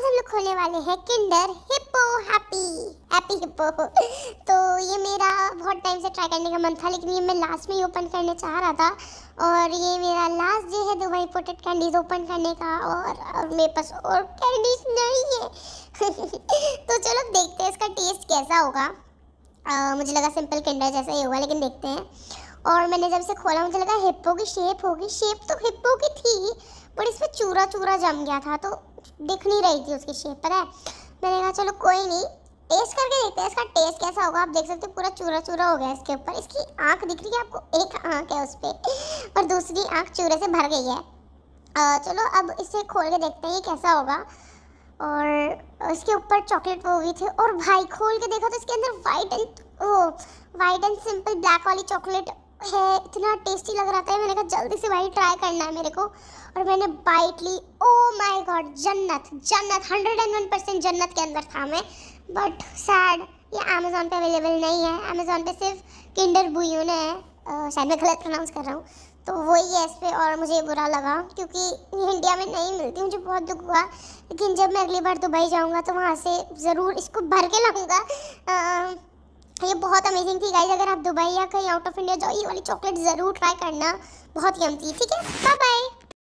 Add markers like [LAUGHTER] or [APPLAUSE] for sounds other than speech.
आज हम लोग खोलने वाले हैं Kinder Hippo Happy Happy Hippo तो ये मेरा बहुत टाइम से ट्राई करने का मन था लेकिन ये मैं लास्ट में ही ओपन करने चाह रहा था और ये मेरा लास्ट जो है दुबई इम्पोर्टेड कैंडीज ओपन करने का और, अब मेरे पास और कैंडीज नहीं है [LAUGHS] तो चलो देखते हैं इसका टेस्ट कैसा होगा आ, मुझे लगा सिंपल किंडर जैसा ही होगा लेकिन देखते हैं और मैंने जब से खोला मुझे लगा हिप्पो की शेप होगी शेप तो हिप्पो की थी पर इसमें चूरा चूरा जम गया था तो दिख नहीं रही थी उसकी शेप पता है मैंने कहा चलो कोई नहीं टेस्ट करके देखते हैं इसका टेस्ट कैसा होगा आप देख सकते हो पूरा चूरा चूरा हो गया इसके ऊपर इसकी आँख दिख रही है आपको एक आँख है उस पर और दूसरी आँख चूरे से भर गई है आ, चलो अब इसे खोल के देखते हैं ये कैसा होगा और इसके ऊपर चॉकलेट वो भी थे और भाई खोल के देखा तो इसके अंदर वाइट एंड वो वाइट एंड सिंपल ब्लैक वाली चॉकलेट है इतना टेस्टी लग रहा था मैंने कहा जल्दी से भाई ट्राई करना है मेरे को और मैंने बाइट ली ओ माय गॉड जन्नत जन्नत हंड्रेड एंड वन परसेंट जन्नत के अंदर था मैं बट सैड ये अमेज़ोन पे अवेलेबल नहीं है अमेज़ोन पे सिर्फ किंडर बुयू ने है शायद मैं गलत प्रोनाउंस कर रहा हूँ तो वही है इस पर और मुझे बुरा लगा क्योंकि इंडिया में नहीं मिलती मुझे बहुत दुख हुआ लेकिन जब मैं अगली बार दुबई जाऊँगा तो वहाँ से ज़रूर इसको भर के लाऊँगा ये बहुत अमेजिंग थी गाइज अगर आप दुबई या कहीं आउट ऑफ इंडिया जाओ ये वाली चॉकलेट ज़रूर ट्राई करना बहुत ही थी ठीक है बाय बाय